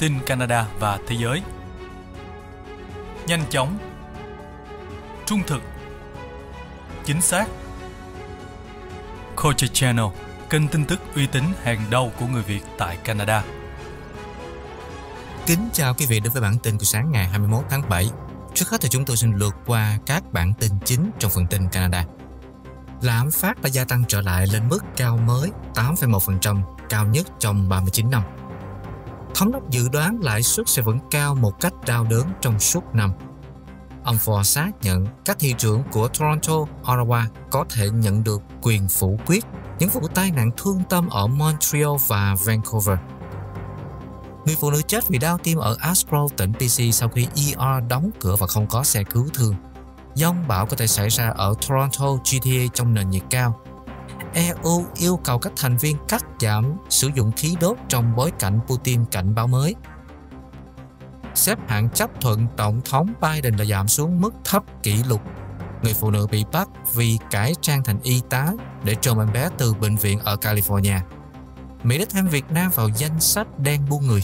tin Canada và thế giới. Nhanh chóng, trung thực, chính xác. Culture Channel, kênh tin tức uy tín hàng đầu của người Việt tại Canada. Kính chào quý vị đến với bản tin của sáng ngày 21 tháng 7. Trước hết thì chúng tôi xin lượt qua các bản tin chính trong phần tin Canada. Lạm phát đã gia tăng trở lại lên mức cao mới 8,1%, cao nhất trong 39 năm thống đốc dự đoán lãi suất sẽ vẫn cao một cách đau đớn trong suốt năm. Ông Ford xác nhận các thị trưởng của Toronto, Ottawa có thể nhận được quyền phủ quyết những vụ tai nạn thương tâm ở Montreal và Vancouver. Người phụ nữ chết vì đau tim ở Aspro, tỉnh BC sau khi ER đóng cửa và không có xe cứu thương. Dông bão có thể xảy ra ở Toronto, GTA trong nền nhiệt cao EU yêu cầu các thành viên cắt giảm sử dụng khí đốt trong bối cảnh Putin cảnh báo mới. Xếp hạng chấp thuận Tổng thống Biden đã giảm xuống mức thấp kỷ lục. Người phụ nữ bị bắt vì cải trang thành y tá để trộm em bé từ bệnh viện ở California. Mỹ đã thêm Việt Nam vào danh sách đen buôn người.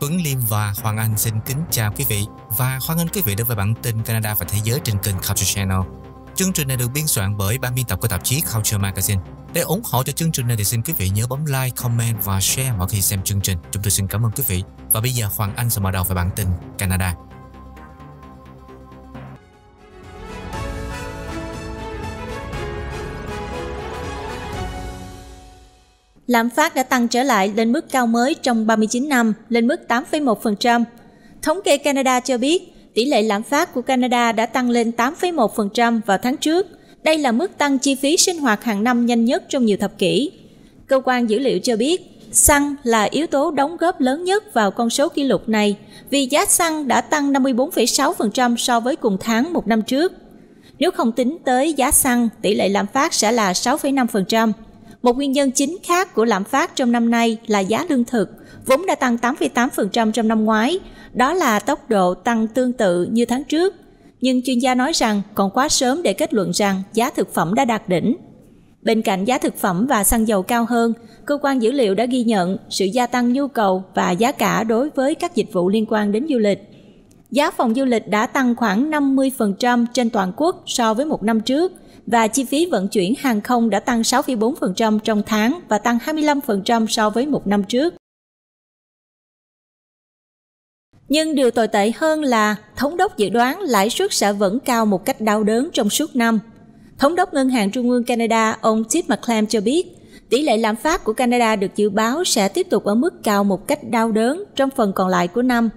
Tuấn Liêm và Hoàng Anh xin kính chào quý vị và hoan nghênh quý vị đến với bản tin Canada và Thế giới trên kênh Culture Channel. Chương trình này được biên soạn bởi ban biên tập của tạp chí Culture Magazine. Để ủng hộ cho chương trình này thì xin quý vị nhớ bấm like, comment và share mỗi khi xem chương trình. Chúng tôi xin cảm ơn quý vị. Và bây giờ Hoàng Anh sẽ mở đầu về bản tin Canada. Lạm phát đã tăng trở lại lên mức cao mới trong 39 năm, lên mức 8,1%. Thống kê Canada cho biết, tỷ lệ lạm phát của Canada đã tăng lên 8,1% vào tháng trước. Đây là mức tăng chi phí sinh hoạt hàng năm nhanh nhất trong nhiều thập kỷ. Cơ quan dữ liệu cho biết, xăng là yếu tố đóng góp lớn nhất vào con số kỷ lục này vì giá xăng đã tăng 54,6% so với cùng tháng một năm trước. Nếu không tính tới giá xăng, tỷ lệ lạm phát sẽ là 6,5%. Một nguyên nhân chính khác của lạm phát trong năm nay là giá lương thực – vốn đã tăng 8,8% trong năm ngoái, đó là tốc độ tăng tương tự như tháng trước. Nhưng chuyên gia nói rằng còn quá sớm để kết luận rằng giá thực phẩm đã đạt đỉnh. Bên cạnh giá thực phẩm và xăng dầu cao hơn, cơ quan dữ liệu đã ghi nhận sự gia tăng nhu cầu và giá cả đối với các dịch vụ liên quan đến du lịch. Giá phòng du lịch đã tăng khoảng 50% trên toàn quốc so với một năm trước và chi phí vận chuyển hàng không đã tăng 6,4% trong tháng và tăng 25% so với một năm trước. Nhưng điều tồi tệ hơn là thống đốc dự đoán lãi suất sẽ vẫn cao một cách đau đớn trong suốt năm. Thống đốc Ngân hàng Trung ương Canada ông Tim McClam cho biết, tỷ lệ lạm phát của Canada được dự báo sẽ tiếp tục ở mức cao một cách đau đớn trong phần còn lại của năm.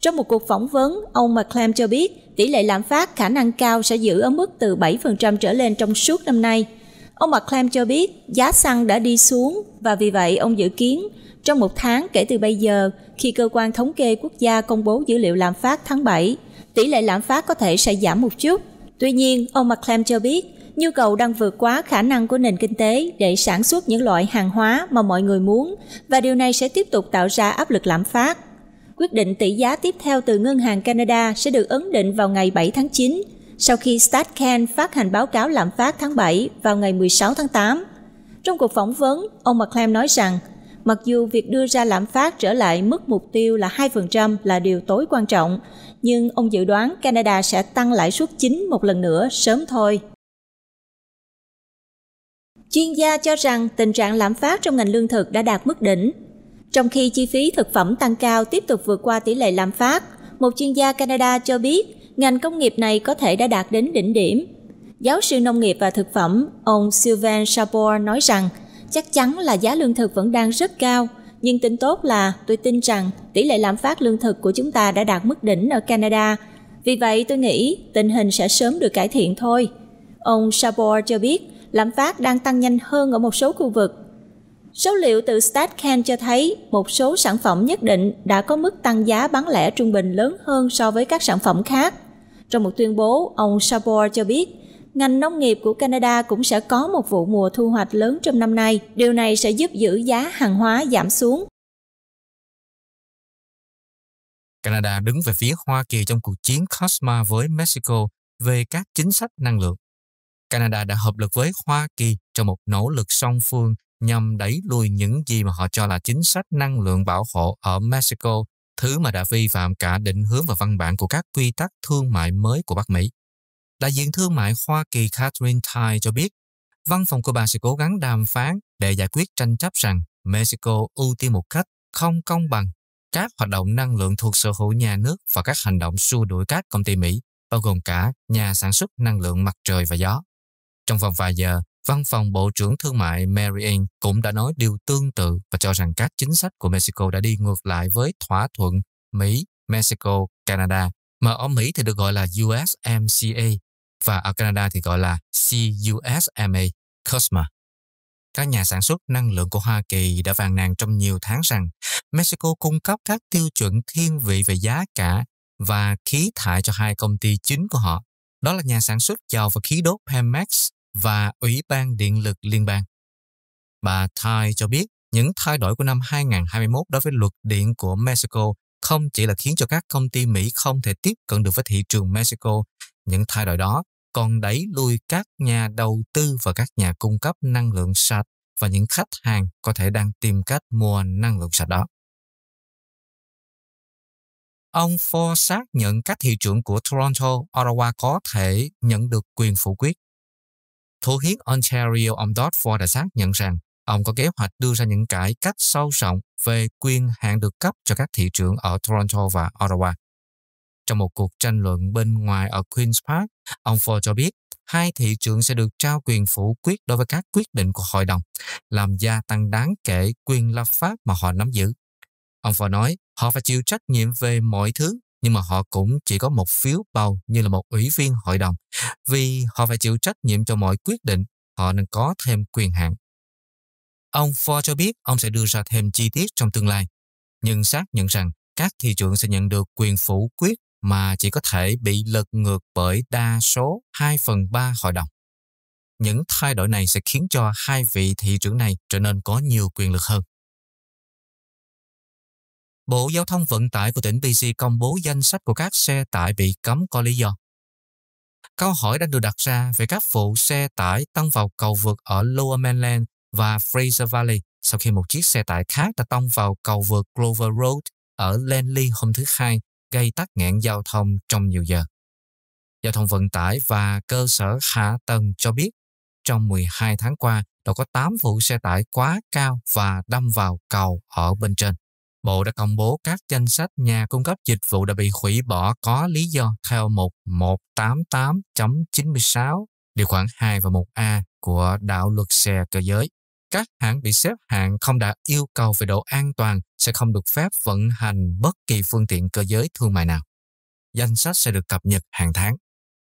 Trong một cuộc phỏng vấn, ông McClam cho biết tỷ lệ lạm phát khả năng cao sẽ giữ ở mức từ 7% trở lên trong suốt năm nay. Ông McClam cho biết giá xăng đã đi xuống và vì vậy ông dự kiến trong một tháng kể từ bây giờ, khi cơ quan thống kê quốc gia công bố dữ liệu lạm phát tháng 7, tỷ lệ lạm phát có thể sẽ giảm một chút. Tuy nhiên, ông McClem cho biết, nhu cầu đang vượt quá khả năng của nền kinh tế để sản xuất những loại hàng hóa mà mọi người muốn và điều này sẽ tiếp tục tạo ra áp lực lạm phát. Quyết định tỷ giá tiếp theo từ Ngân hàng Canada sẽ được ấn định vào ngày 7 tháng 9, sau khi StatCan phát hành báo cáo lạm phát tháng 7 vào ngày 16 tháng 8. Trong cuộc phỏng vấn, ông McClem nói rằng Mặc dù việc đưa ra lạm phát trở lại mức mục tiêu là 2% là điều tối quan trọng, nhưng ông dự đoán Canada sẽ tăng lãi suất chính một lần nữa sớm thôi. Chuyên gia cho rằng tình trạng lạm phát trong ngành lương thực đã đạt mức đỉnh. Trong khi chi phí thực phẩm tăng cao tiếp tục vượt qua tỷ lệ lạm phát, một chuyên gia Canada cho biết ngành công nghiệp này có thể đã đạt đến đỉnh điểm. Giáo sư nông nghiệp và thực phẩm, ông Sylvain Chapor nói rằng – chắc chắn là giá lương thực vẫn đang rất cao, nhưng tin tốt là tôi tin rằng tỷ lệ lạm phát lương thực của chúng ta đã đạt mức đỉnh ở Canada. Vì vậy tôi nghĩ tình hình sẽ sớm được cải thiện thôi. Ông Sabor cho biết lạm phát đang tăng nhanh hơn ở một số khu vực. Số liệu từ StatCan cho thấy một số sản phẩm nhất định đã có mức tăng giá bán lẻ trung bình lớn hơn so với các sản phẩm khác. Trong một tuyên bố, ông Sabor cho biết ngành nông nghiệp của Canada cũng sẽ có một vụ mùa thu hoạch lớn trong năm nay. Điều này sẽ giúp giữ giá hàng hóa giảm xuống. Canada đứng về phía Hoa Kỳ trong cuộc chiến COSMA với Mexico về các chính sách năng lượng. Canada đã hợp lực với Hoa Kỳ trong một nỗ lực song phương nhằm đẩy lùi những gì mà họ cho là chính sách năng lượng bảo hộ ở Mexico, thứ mà đã vi phạm cả định hướng và văn bản của các quy tắc thương mại mới của Bắc Mỹ. Đại diện thương mại Hoa Kỳ Catherine Tai cho biết, văn phòng của bà sẽ cố gắng đàm phán để giải quyết tranh chấp rằng Mexico ưu tiên một cách không công bằng các hoạt động năng lượng thuộc sở hữu nhà nước và các hành động xua đuổi các công ty Mỹ, bao gồm cả nhà sản xuất năng lượng mặt trời và gió. Trong vòng vài giờ, Văn phòng Bộ trưởng Thương mại Mary Ann cũng đã nói điều tương tự và cho rằng các chính sách của Mexico đã đi ngược lại với thỏa thuận Mỹ, Mexico, Canada, mà ở Mỹ thì được gọi là USMCA, và ở Canada thì gọi là CUSMA, Cosma. Các nhà sản xuất năng lượng của Hoa Kỳ đã vàng nàn trong nhiều tháng rằng Mexico cung cấp các tiêu chuẩn thiên vị về giá cả và khí thải cho hai công ty chính của họ. Đó là nhà sản xuất dầu và khí đốt Pemex và Ủy ban Điện lực Liên bang. Bà Thai cho biết những thay đổi của năm 2021 đối với luật điện của Mexico không chỉ là khiến cho các công ty Mỹ không thể tiếp cận được với thị trường Mexico. Những thay đổi đó còn đẩy lùi các nhà đầu tư và các nhà cung cấp năng lượng sạch và những khách hàng có thể đang tìm cách mua năng lượng sạch đó. Ông Ford xác nhận các thị trưởng của Toronto, Ottawa có thể nhận được quyền phủ quyết. Thủ hiến Ontario, ông Dodd Ford đã xác nhận rằng ông có kế hoạch đưa ra những cải cách sâu rộng về quyền hạn được cấp cho các thị trưởng ở Toronto và Ottawa. Trong một cuộc tranh luận bên ngoài ở Queen's Park, ông Ford cho biết hai thị trưởng sẽ được trao quyền phủ quyết đối với các quyết định của hội đồng, làm gia tăng đáng kể quyền lập pháp mà họ nắm giữ. Ông Ford nói, họ phải chịu trách nhiệm về mọi thứ, nhưng mà họ cũng chỉ có một phiếu bầu như là một ủy viên hội đồng, vì họ phải chịu trách nhiệm cho mọi quyết định, họ nên có thêm quyền hạn. Ông Ford cho biết ông sẽ đưa ra thêm chi tiết trong tương lai, nhưng xác nhận rằng các thị trưởng sẽ nhận được quyền phủ quyết mà chỉ có thể bị lật ngược bởi đa số 2 phần 3 hội đồng. Những thay đổi này sẽ khiến cho hai vị thị trưởng này trở nên có nhiều quyền lực hơn. Bộ Giao thông Vận tải của tỉnh BC công bố danh sách của các xe tải bị cấm có lý do. Câu hỏi đã được đặt ra về các vụ xe tải tăng vào cầu vượt ở Lower Mainland và Fraser Valley sau khi một chiếc xe tải khác đã tông vào cầu vượt Clover Road ở Lenley hôm thứ Hai gây tắc nghẽn giao thông trong nhiều giờ. Giao thông vận tải và cơ sở hạ tầng cho biết, trong 12 tháng qua đã có 8 vụ xe tải quá cao và đâm vào cầu ở bên trên. Bộ đã công bố các danh sách nhà cung cấp dịch vụ đã bị hủy bỏ có lý do theo mục 188.96, điều khoản 2 và 1A của đạo luật xe cơ giới. Các hãng bị xếp hạng không đã yêu cầu về độ an toàn sẽ không được phép vận hành bất kỳ phương tiện cơ giới thương mại nào. Danh sách sẽ được cập nhật hàng tháng.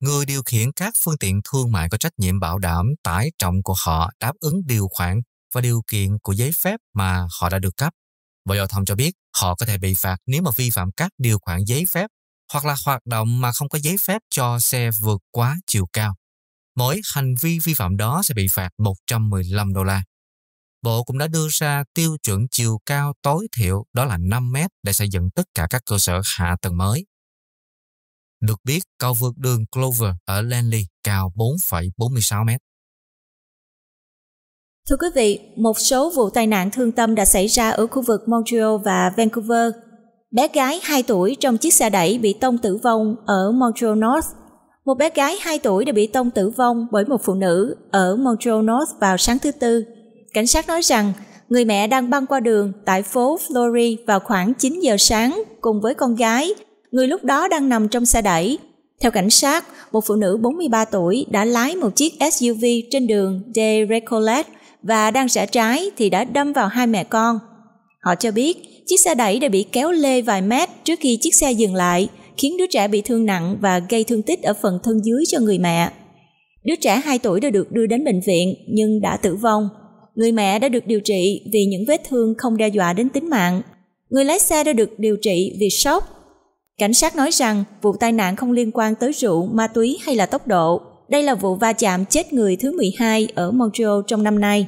Người điều khiển các phương tiện thương mại có trách nhiệm bảo đảm tải trọng của họ đáp ứng điều khoản và điều kiện của giấy phép mà họ đã được cấp. Bộ Giao thông cho biết họ có thể bị phạt nếu mà vi phạm các điều khoản giấy phép hoặc là hoạt động mà không có giấy phép cho xe vượt quá chiều cao. Mỗi hành vi vi phạm đó sẽ bị phạt 115 đô la Bộ cũng đã đưa ra tiêu chuẩn chiều cao tối thiểu đó là 5 mét để xây dựng tất cả các cơ sở hạ tầng mới. Được biết, cầu vượt đường Clover ở Lenley cao 4,46 mét. Thưa quý vị, một số vụ tai nạn thương tâm đã xảy ra ở khu vực Montreal và Vancouver. Bé gái 2 tuổi trong chiếc xe đẩy bị tông tử vong ở Montreal North. Một bé gái 2 tuổi đã bị tông tử vong bởi một phụ nữ ở Montreal North vào sáng thứ Tư Cảnh sát nói rằng người mẹ đang băng qua đường tại phố Flory vào khoảng 9 giờ sáng cùng với con gái, người lúc đó đang nằm trong xe đẩy. Theo cảnh sát, một phụ nữ 43 tuổi đã lái một chiếc SUV trên đường De Recollect và đang rẽ trái thì đã đâm vào hai mẹ con. Họ cho biết chiếc xe đẩy đã bị kéo lê vài mét trước khi chiếc xe dừng lại, khiến đứa trẻ bị thương nặng và gây thương tích ở phần thân dưới cho người mẹ. Đứa trẻ 2 tuổi đã được đưa đến bệnh viện nhưng đã tử vong. Người mẹ đã được điều trị vì những vết thương không đe dọa đến tính mạng. Người lái xe đã được điều trị vì sốc. Cảnh sát nói rằng vụ tai nạn không liên quan tới rượu, ma túy hay là tốc độ. Đây là vụ va chạm chết người thứ 12 ở Montreal trong năm nay.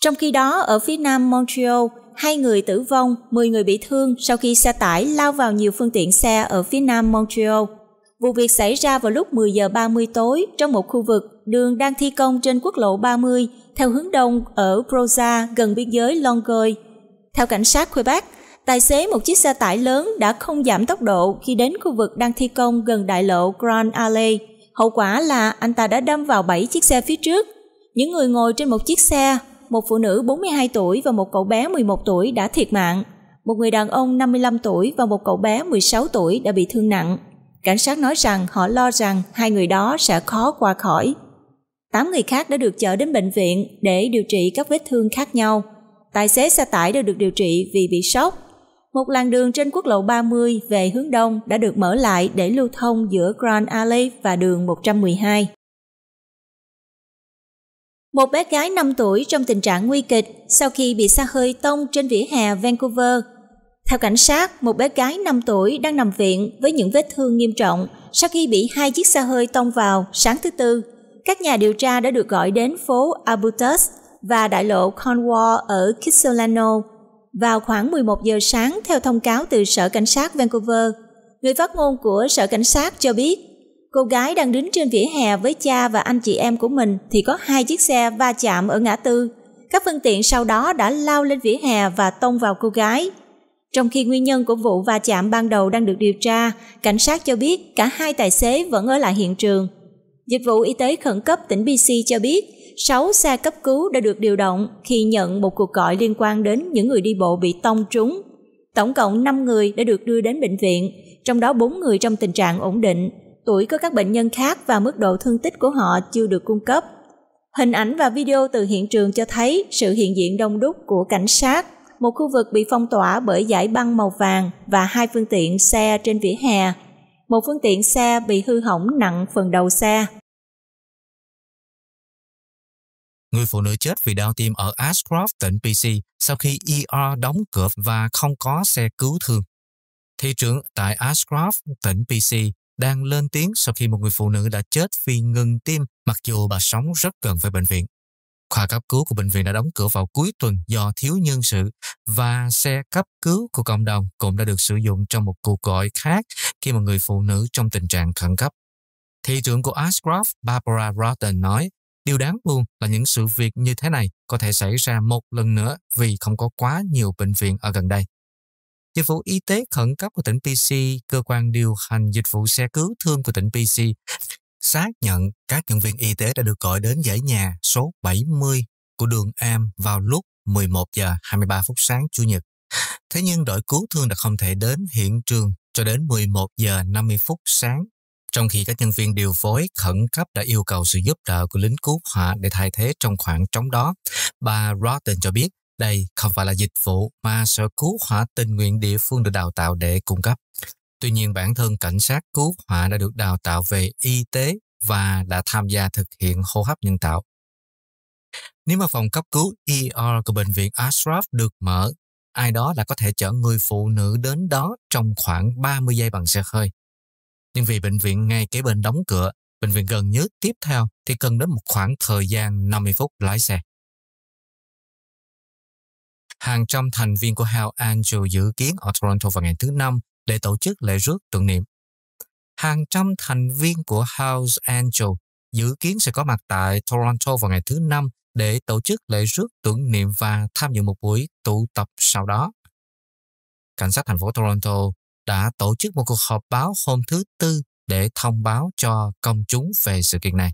Trong khi đó, ở phía nam Montreal, hai người tử vong, 10 người bị thương sau khi xe tải lao vào nhiều phương tiện xe ở phía nam Montreal. Vụ việc xảy ra vào lúc 10 giờ 30 tối trong một khu vực đường đang thi công trên quốc lộ 30 theo hướng đông ở Proza gần biên giới Longoy. Theo cảnh sát Quebec, tài xế một chiếc xe tải lớn đã không giảm tốc độ khi đến khu vực đang thi công gần đại lộ Grand Alley. Hậu quả là anh ta đã đâm vào 7 chiếc xe phía trước. Những người ngồi trên một chiếc xe, một phụ nữ 42 tuổi và một cậu bé 11 tuổi đã thiệt mạng. Một người đàn ông 55 tuổi và một cậu bé 16 tuổi đã bị thương nặng. Cảnh sát nói rằng họ lo rằng hai người đó sẽ khó qua khỏi. Tám người khác đã được chở đến bệnh viện để điều trị các vết thương khác nhau. Tài xế xe tải đều được điều trị vì bị sốc. Một làn đường trên quốc lộ 30 về hướng đông đã được mở lại để lưu thông giữa Grand Alley và đường 112. Một bé gái 5 tuổi trong tình trạng nguy kịch sau khi bị xa hơi tông trên vỉa hè Vancouver theo cảnh sát, một bé gái 5 tuổi đang nằm viện với những vết thương nghiêm trọng sau khi bị hai chiếc xe hơi tông vào sáng thứ Tư. Các nhà điều tra đã được gọi đến phố Abutus và đại lộ Cornwall ở Kitsilano vào khoảng 11 giờ sáng theo thông cáo từ Sở Cảnh sát Vancouver. Người phát ngôn của Sở Cảnh sát cho biết, cô gái đang đứng trên vỉa hè với cha và anh chị em của mình thì có hai chiếc xe va chạm ở ngã tư. Các phương tiện sau đó đã lao lên vỉa hè và tông vào cô gái trong khi nguyên nhân của vụ va chạm ban đầu đang được điều tra, cảnh sát cho biết cả hai tài xế vẫn ở lại hiện trường. Dịch vụ y tế khẩn cấp tỉnh BC cho biết 6 xe cấp cứu đã được điều động khi nhận một cuộc gọi liên quan đến những người đi bộ bị tông trúng. Tổng cộng 5 người đã được đưa đến bệnh viện, trong đó 4 người trong tình trạng ổn định. Tuổi của các bệnh nhân khác và mức độ thương tích của họ chưa được cung cấp. Hình ảnh và video từ hiện trường cho thấy sự hiện diện đông đúc của cảnh sát, một khu vực bị phong tỏa bởi dải băng màu vàng và hai phương tiện xe trên vỉa hè. Một phương tiện xe bị hư hỏng nặng phần đầu xe. Người phụ nữ chết vì đau tim ở Ashcroft, tỉnh BC, sau khi ER đóng cửa và không có xe cứu thương. Thị trưởng tại Ashcroft, tỉnh BC, đang lên tiếng sau khi một người phụ nữ đã chết vì ngừng tim mặc dù bà sống rất gần với bệnh viện khoa cấp cứu của bệnh viện đã đóng cửa vào cuối tuần do thiếu nhân sự và xe cấp cứu của cộng đồng cũng đã được sử dụng trong một cuộc gọi khác khi mà người phụ nữ trong tình trạng khẩn cấp. Thị trưởng của Ashcroft, Barbara Rotten nói, điều đáng buồn là những sự việc như thế này có thể xảy ra một lần nữa vì không có quá nhiều bệnh viện ở gần đây. Dịch vụ y tế khẩn cấp của tỉnh PC, cơ quan điều hành dịch vụ xe cứu thương của tỉnh PC xác nhận các nhân viên y tế đã được gọi đến dãy nhà số 70 của đường Am vào lúc 11 giờ 23 phút sáng Chủ nhật. Thế nhưng đội cứu thương đã không thể đến hiện trường cho đến 11 giờ 50 phút sáng, trong khi các nhân viên điều phối khẩn cấp đã yêu cầu sự giúp đỡ của lính cứu hỏa để thay thế trong khoảng trống đó. Bà Rotten cho biết đây không phải là dịch vụ mà sở cứu hỏa tình nguyện địa phương được đào tạo để cung cấp. Tuy nhiên bản thân cảnh sát cứu hỏa đã được đào tạo về y tế và đã tham gia thực hiện hô hấp nhân tạo. Nếu mà phòng cấp cứu ER của bệnh viện Ashraf được mở, ai đó đã có thể chở người phụ nữ đến đó trong khoảng 30 giây bằng xe hơi. Nhưng vì bệnh viện ngay kế bên đóng cửa, bệnh viện gần nhất tiếp theo thì cần đến một khoảng thời gian 50 phút lái xe. Hàng trăm thành viên của Hell Angel dự kiến ở Toronto vào ngày thứ Năm để tổ chức lễ rước tưởng niệm. Hàng trăm thành viên của House Angel dự kiến sẽ có mặt tại Toronto vào ngày thứ Năm để tổ chức lễ rước tưởng niệm và tham dự một buổi tụ tập sau đó. Cảnh sát thành phố Toronto đã tổ chức một cuộc họp báo hôm thứ Tư để thông báo cho công chúng về sự kiện này.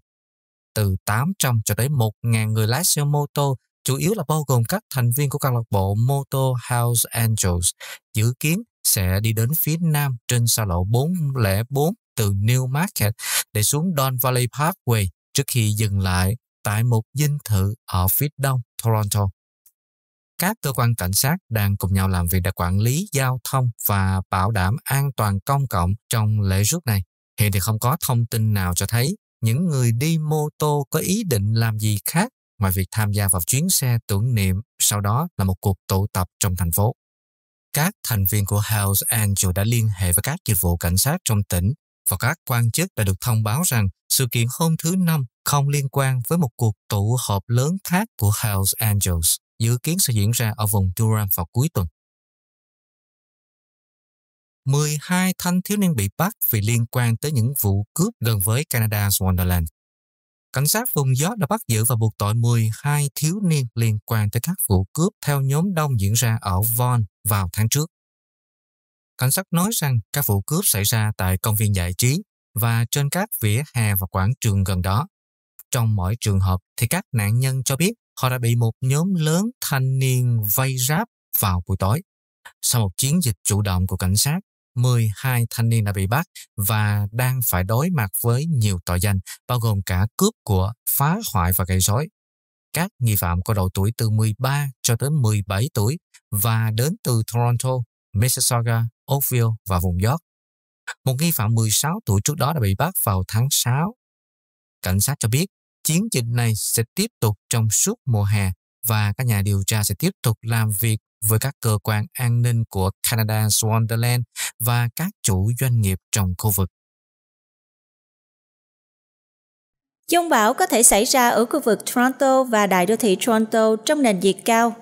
Từ 800 cho tới 1.000 người lái xe mô tô, chủ yếu là bao gồm các thành viên của câu lạc bộ Moto House Angels, dự kiến sẽ đi đến phía nam trên xa lộ 404 từ Newmarket để xuống Don Valley Parkway trước khi dừng lại tại một dinh thự ở phía đông Toronto. Các cơ quan cảnh sát đang cùng nhau làm việc để quản lý giao thông và bảo đảm an toàn công cộng trong lễ rước này. Hiện thì không có thông tin nào cho thấy những người đi mô tô có ý định làm gì khác ngoài việc tham gia vào chuyến xe tưởng niệm, sau đó là một cuộc tụ tập trong thành phố các thành viên của House Angel đã liên hệ với các dịch vụ cảnh sát trong tỉnh và các quan chức đã được thông báo rằng sự kiện hôm thứ Năm không liên quan với một cuộc tụ họp lớn khác của House Angels dự kiến sẽ diễn ra ở vùng Durham vào cuối tuần. 12 thanh thiếu niên bị bắt vì liên quan tới những vụ cướp gần với Canada's Wonderland. Cảnh sát vùng gió đã bắt giữ và buộc tội 12 thiếu niên liên quan tới các vụ cướp theo nhóm đông diễn ra ở Vaughan vào tháng trước. Cảnh sát nói rằng các vụ cướp xảy ra tại công viên giải trí và trên các vỉa hè và quảng trường gần đó. Trong mọi trường hợp thì các nạn nhân cho biết họ đã bị một nhóm lớn thanh niên vây ráp vào buổi tối. Sau một chiến dịch chủ động của cảnh sát, 12 thanh niên đã bị bắt và đang phải đối mặt với nhiều tội danh, bao gồm cả cướp của, phá hoại và gây rối. Các nghi phạm có độ tuổi từ 13 cho tới 17 tuổi và đến từ Toronto, Mississauga, Oakville và vùng York. Một nghi phạm 16 tuổi trước đó đã bị bắt vào tháng 6. Cảnh sát cho biết chiến dịch này sẽ tiếp tục trong suốt mùa hè và các nhà điều tra sẽ tiếp tục làm việc với các cơ quan an ninh của Canada, Wonderland và các chủ doanh nghiệp trong khu vực. Dông bão có thể xảy ra ở khu vực Toronto và đại đô thị Toronto trong nền nhiệt cao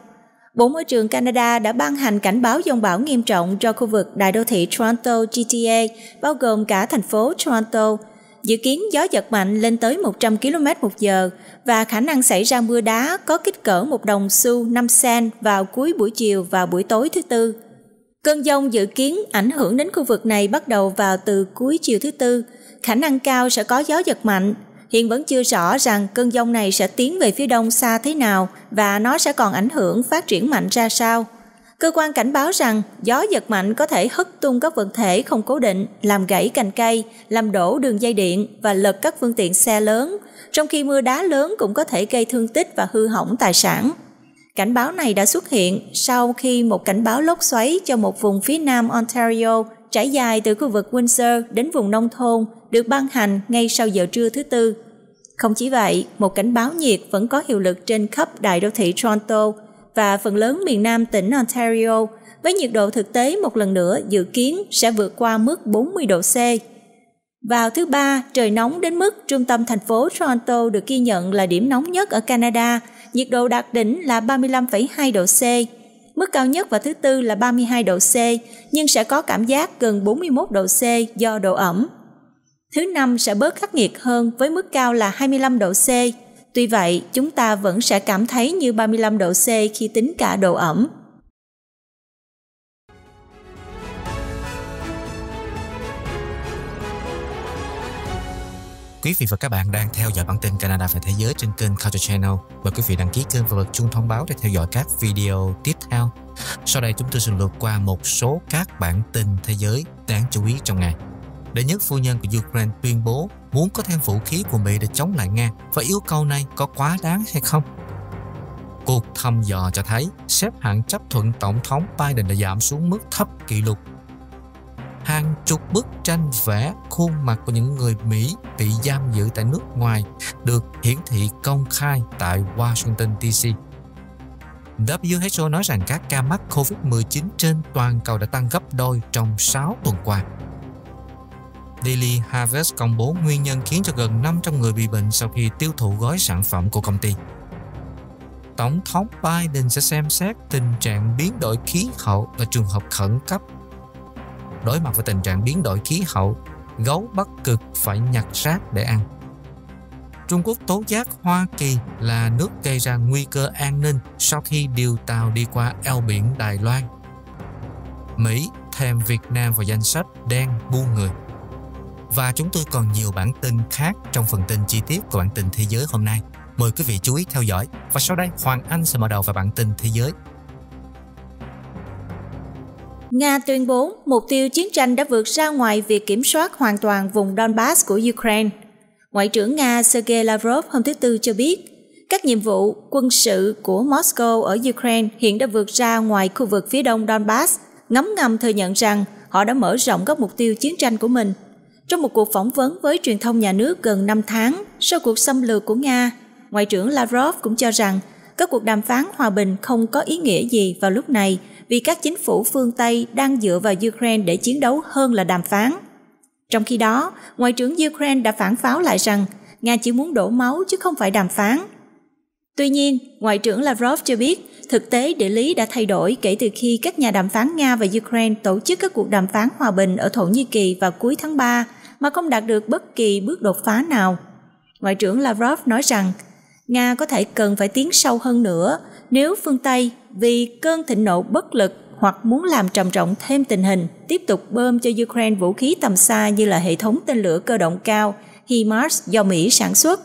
Môi trường Canada đã ban hành cảnh báo dông bão nghiêm trọng cho khu vực đại đô thị Toronto GTA, bao gồm cả thành phố Toronto. Dự kiến gió giật mạnh lên tới 100 km một giờ và khả năng xảy ra mưa đá có kích cỡ một đồng xu 5 sen vào cuối buổi chiều và buổi tối thứ Tư. Cơn dông dự kiến ảnh hưởng đến khu vực này bắt đầu vào từ cuối chiều thứ Tư. Khả năng cao sẽ có gió giật mạnh hiện vẫn chưa rõ rằng cơn giông này sẽ tiến về phía đông xa thế nào và nó sẽ còn ảnh hưởng phát triển mạnh ra sao. Cơ quan cảnh báo rằng gió giật mạnh có thể hất tung các vật thể không cố định, làm gãy cành cây, làm đổ đường dây điện và lật các phương tiện xe lớn, trong khi mưa đá lớn cũng có thể gây thương tích và hư hỏng tài sản. Cảnh báo này đã xuất hiện sau khi một cảnh báo lốc xoáy cho một vùng phía nam Ontario trải dài từ khu vực Windsor đến vùng nông thôn được ban hành ngay sau giờ trưa thứ Tư. Không chỉ vậy, một cảnh báo nhiệt vẫn có hiệu lực trên khắp đại đô thị Toronto và phần lớn miền nam tỉnh Ontario với nhiệt độ thực tế một lần nữa dự kiến sẽ vượt qua mức 40 độ C. Vào thứ ba, trời nóng đến mức trung tâm thành phố Toronto được ghi nhận là điểm nóng nhất ở Canada, nhiệt độ đạt đỉnh là 35,2 độ C mức cao nhất và thứ tư là 32 độ C, nhưng sẽ có cảm giác gần 41 độ C do độ ẩm. Thứ năm sẽ bớt khắc nghiệt hơn với mức cao là 25 độ C. Tuy vậy, chúng ta vẫn sẽ cảm thấy như 35 độ C khi tính cả độ ẩm. Quý vị và các bạn đang theo dõi bản tin Canada và Thế giới trên kênh Culture Channel. Mời quý vị đăng ký kênh và bật chuông thông báo để theo dõi các video tiếp theo. Sau đây chúng tôi sẽ lượt qua một số các bản tin thế giới đáng chú ý trong ngày. Đệ nhất phu nhân của Ukraine tuyên bố muốn có thêm vũ khí của Mỹ để chống lại Nga và yêu cầu này có quá đáng hay không? Cuộc thăm dò cho thấy xếp hạng chấp thuận Tổng thống Biden đã giảm xuống mức thấp kỷ lục hàng chục bức tranh vẽ khuôn mặt của những người Mỹ bị giam giữ tại nước ngoài được hiển thị công khai tại Washington DC. WHO nói rằng các ca mắc COVID-19 trên toàn cầu đã tăng gấp đôi trong 6 tuần qua. Daily Harvest công bố nguyên nhân khiến cho gần 500 người bị bệnh sau khi tiêu thụ gói sản phẩm của công ty. Tổng thống Biden sẽ xem xét tình trạng biến đổi khí hậu và trường hợp khẩn cấp đối mặt với tình trạng biến đổi khí hậu, gấu bắc cực phải nhặt rác để ăn. Trung Quốc tố giác Hoa Kỳ là nước gây ra nguy cơ an ninh sau khi điều tàu đi qua eo biển Đài Loan. Mỹ thêm Việt Nam vào danh sách đen buôn người. Và chúng tôi còn nhiều bản tin khác trong phần tin chi tiết của bản tin thế giới hôm nay. Mời quý vị chú ý theo dõi. Và sau đây, Hoàng Anh sẽ mở đầu vào bản tin thế giới Nga tuyên bố mục tiêu chiến tranh đã vượt ra ngoài việc kiểm soát hoàn toàn vùng Donbass của Ukraine. Ngoại trưởng Nga Sergei Lavrov hôm thứ Tư cho biết, các nhiệm vụ quân sự của Moscow ở Ukraine hiện đã vượt ra ngoài khu vực phía đông Donbass, ngấm ngầm thừa nhận rằng họ đã mở rộng các mục tiêu chiến tranh của mình. Trong một cuộc phỏng vấn với truyền thông nhà nước gần 5 tháng sau cuộc xâm lược của Nga, Ngoại trưởng Lavrov cũng cho rằng các cuộc đàm phán hòa bình không có ý nghĩa gì vào lúc này – vì các chính phủ phương Tây đang dựa vào Ukraine để chiến đấu hơn là đàm phán. Trong khi đó, Ngoại trưởng Ukraine đã phản pháo lại rằng Nga chỉ muốn đổ máu chứ không phải đàm phán. Tuy nhiên, Ngoại trưởng Lavrov cho biết thực tế địa lý đã thay đổi kể từ khi các nhà đàm phán Nga và Ukraine tổ chức các cuộc đàm phán hòa bình ở Thổ Nhĩ Kỳ vào cuối tháng 3 mà không đạt được bất kỳ bước đột phá nào. Ngoại trưởng Lavrov nói rằng Nga có thể cần phải tiến sâu hơn nữa nếu phương Tây vì cơn thịnh nộ bất lực hoặc muốn làm trầm trọng thêm tình hình, tiếp tục bơm cho Ukraine vũ khí tầm xa như là hệ thống tên lửa cơ động cao HIMARS do Mỹ sản xuất.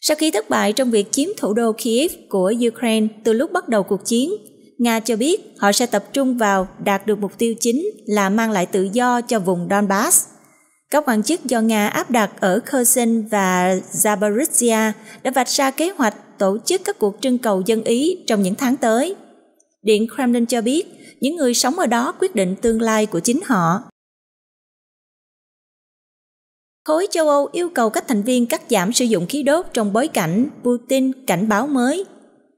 Sau khi thất bại trong việc chiếm thủ đô Kiev của Ukraine từ lúc bắt đầu cuộc chiến, Nga cho biết họ sẽ tập trung vào đạt được mục tiêu chính là mang lại tự do cho vùng Donbass. Các quan chức do Nga áp đặt ở Kherson và Zaporizhia đã vạch ra kế hoạch tổ chức các cuộc trưng cầu dân Ý trong những tháng tới. Điện Kremlin cho biết những người sống ở đó quyết định tương lai của chính họ. Khối châu Âu yêu cầu các thành viên cắt giảm sử dụng khí đốt trong bối cảnh Putin cảnh báo mới.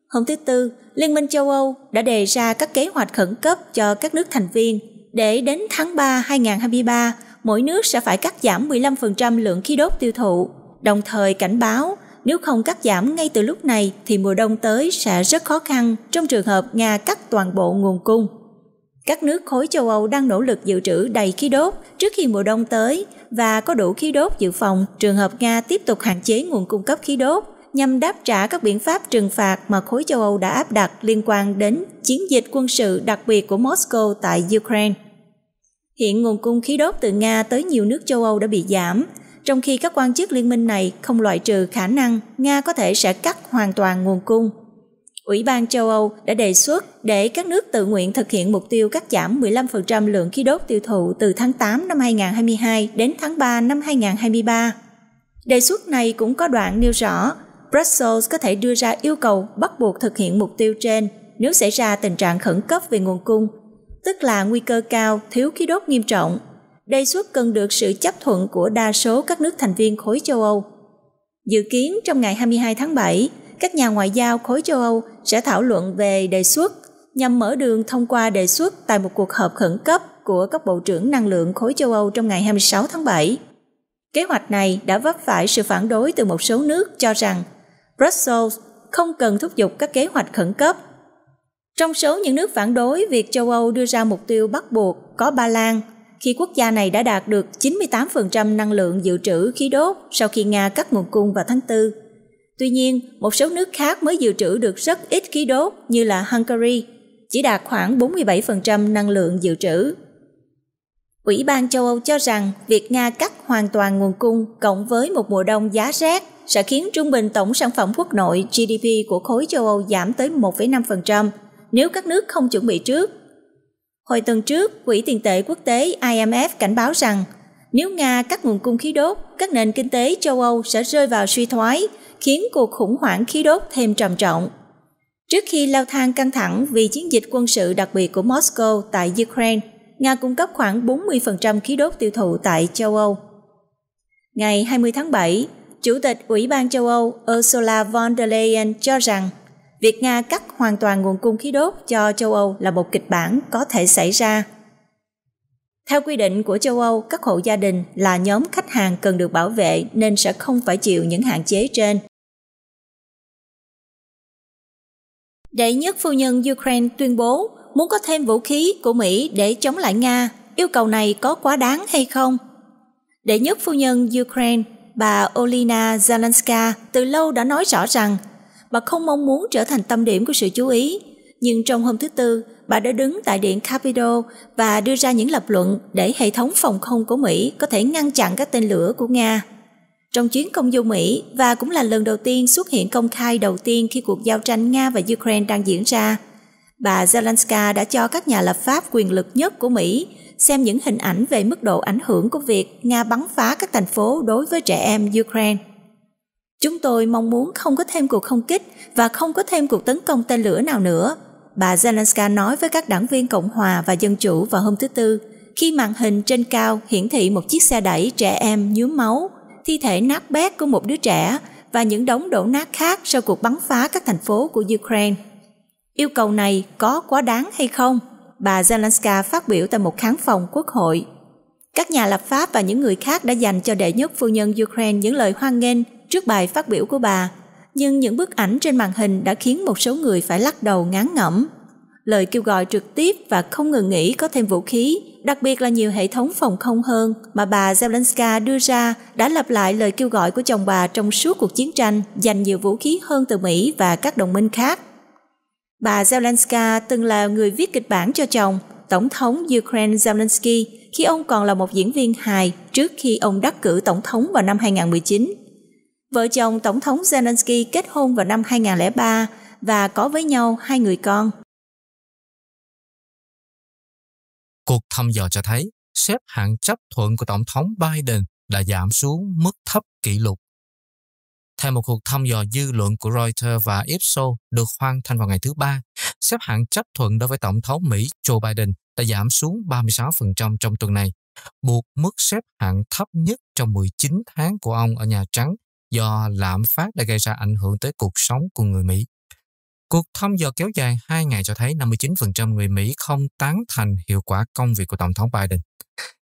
Hôm thứ Tư, Liên minh châu Âu đã đề ra các kế hoạch khẩn cấp cho các nước thành viên để đến tháng 3 2023 mỗi nước sẽ phải cắt giảm 15% lượng khí đốt tiêu thụ, đồng thời cảnh báo nếu không cắt giảm ngay từ lúc này thì mùa đông tới sẽ rất khó khăn trong trường hợp Nga cắt toàn bộ nguồn cung. Các nước khối châu Âu đang nỗ lực dự trữ đầy khí đốt trước khi mùa đông tới và có đủ khí đốt dự phòng trường hợp Nga tiếp tục hạn chế nguồn cung cấp khí đốt nhằm đáp trả các biện pháp trừng phạt mà khối châu Âu đã áp đặt liên quan đến chiến dịch quân sự đặc biệt của Moscow tại Ukraine. Hiện nguồn cung khí đốt từ Nga tới nhiều nước châu Âu đã bị giảm, trong khi các quan chức liên minh này không loại trừ khả năng Nga có thể sẽ cắt hoàn toàn nguồn cung. Ủy ban châu Âu đã đề xuất để các nước tự nguyện thực hiện mục tiêu cắt giảm 15% lượng khí đốt tiêu thụ từ tháng 8 năm 2022 đến tháng 3 năm 2023. Đề xuất này cũng có đoạn nêu rõ Brussels có thể đưa ra yêu cầu bắt buộc thực hiện mục tiêu trên nếu xảy ra tình trạng khẩn cấp về nguồn cung tức là nguy cơ cao thiếu khí đốt nghiêm trọng. Đề xuất cần được sự chấp thuận của đa số các nước thành viên khối châu Âu. Dự kiến trong ngày 22 tháng 7, các nhà ngoại giao khối châu Âu sẽ thảo luận về đề xuất nhằm mở đường thông qua đề xuất tại một cuộc họp khẩn cấp của các bộ trưởng năng lượng khối châu Âu trong ngày 26 tháng 7. Kế hoạch này đã vấp phải sự phản đối từ một số nước cho rằng Brussels không cần thúc giục các kế hoạch khẩn cấp trong số những nước phản đối việc châu Âu đưa ra mục tiêu bắt buộc có Ba Lan, khi quốc gia này đã đạt được 98% năng lượng dự trữ khí đốt sau khi Nga cắt nguồn cung vào tháng 4. Tuy nhiên, một số nước khác mới dự trữ được rất ít khí đốt như là Hungary, chỉ đạt khoảng 47% năng lượng dự trữ. Ủy ban châu Âu cho rằng việc Nga cắt hoàn toàn nguồn cung cộng với một mùa đông giá rét sẽ khiến trung bình tổng sản phẩm quốc nội GDP của khối châu Âu giảm tới 1,5% nếu các nước không chuẩn bị trước. Hồi tuần trước, Quỹ tiền tệ quốc tế IMF cảnh báo rằng nếu Nga cắt nguồn cung khí đốt, các nền kinh tế châu Âu sẽ rơi vào suy thoái, khiến cuộc khủng hoảng khí đốt thêm trầm trọng. Trước khi leo thang căng thẳng vì chiến dịch quân sự đặc biệt của Moscow tại Ukraine, Nga cung cấp khoảng 40% khí đốt tiêu thụ tại châu Âu. Ngày 20 tháng 7, Chủ tịch Ủy ban châu Âu Ursula von der Leyen cho rằng việc Nga cắt hoàn toàn nguồn cung khí đốt cho châu Âu là một kịch bản có thể xảy ra. Theo quy định của châu Âu, các hộ gia đình là nhóm khách hàng cần được bảo vệ nên sẽ không phải chịu những hạn chế trên. Đệ nhất phu nhân Ukraine tuyên bố muốn có thêm vũ khí của Mỹ để chống lại Nga, yêu cầu này có quá đáng hay không? Đệ nhất phu nhân Ukraine, bà Olina Zelenska từ lâu đã nói rõ rằng bà không mong muốn trở thành tâm điểm của sự chú ý. Nhưng trong hôm thứ Tư, bà đã đứng tại điện Capitol và đưa ra những lập luận để hệ thống phòng không của Mỹ có thể ngăn chặn các tên lửa của Nga. Trong chuyến công du Mỹ và cũng là lần đầu tiên xuất hiện công khai đầu tiên khi cuộc giao tranh Nga và Ukraine đang diễn ra, bà Zelenska đã cho các nhà lập pháp quyền lực nhất của Mỹ xem những hình ảnh về mức độ ảnh hưởng của việc Nga bắn phá các thành phố đối với trẻ em Ukraine. Chúng tôi mong muốn không có thêm cuộc không kích và không có thêm cuộc tấn công tên lửa nào nữa, bà Zelenska nói với các đảng viên Cộng hòa và Dân chủ vào hôm thứ Tư, khi màn hình trên cao hiển thị một chiếc xe đẩy trẻ em nhuốm máu, thi thể nát bét của một đứa trẻ và những đống đổ nát khác sau cuộc bắn phá các thành phố của Ukraine. Yêu cầu này có quá đáng hay không? Bà Zelenska phát biểu tại một khán phòng quốc hội. Các nhà lập pháp và những người khác đã dành cho đệ nhất phu nhân Ukraine những lời hoan nghênh trước bài phát biểu của bà, nhưng những bức ảnh trên màn hình đã khiến một số người phải lắc đầu ngán ngẩm. Lời kêu gọi trực tiếp và không ngừng nghỉ có thêm vũ khí, đặc biệt là nhiều hệ thống phòng không hơn mà bà Zelenska đưa ra đã lặp lại lời kêu gọi của chồng bà trong suốt cuộc chiến tranh dành nhiều vũ khí hơn từ Mỹ và các đồng minh khác. Bà Zelenska từng là người viết kịch bản cho chồng, Tổng thống Ukraine Zelensky, khi ông còn là một diễn viên hài trước khi ông đắc cử Tổng thống vào năm 2019. Vợ chồng Tổng thống Zelensky kết hôn vào năm 2003 và có với nhau hai người con. Cuộc thăm dò cho thấy xếp hạng chấp thuận của Tổng thống Biden đã giảm xuống mức thấp kỷ lục. Theo một cuộc thăm dò dư luận của Reuters và Ipsos được hoàn thành vào ngày thứ Ba, xếp hạng chấp thuận đối với Tổng thống Mỹ Joe Biden đã giảm xuống 36% trong tuần này, buộc mức xếp hạng thấp nhất trong 19 tháng của ông ở Nhà Trắng do lạm phát đã gây ra ảnh hưởng tới cuộc sống của người Mỹ. Cuộc thăm dò kéo dài 2 ngày cho thấy 59% người Mỹ không tán thành hiệu quả công việc của Tổng thống Biden.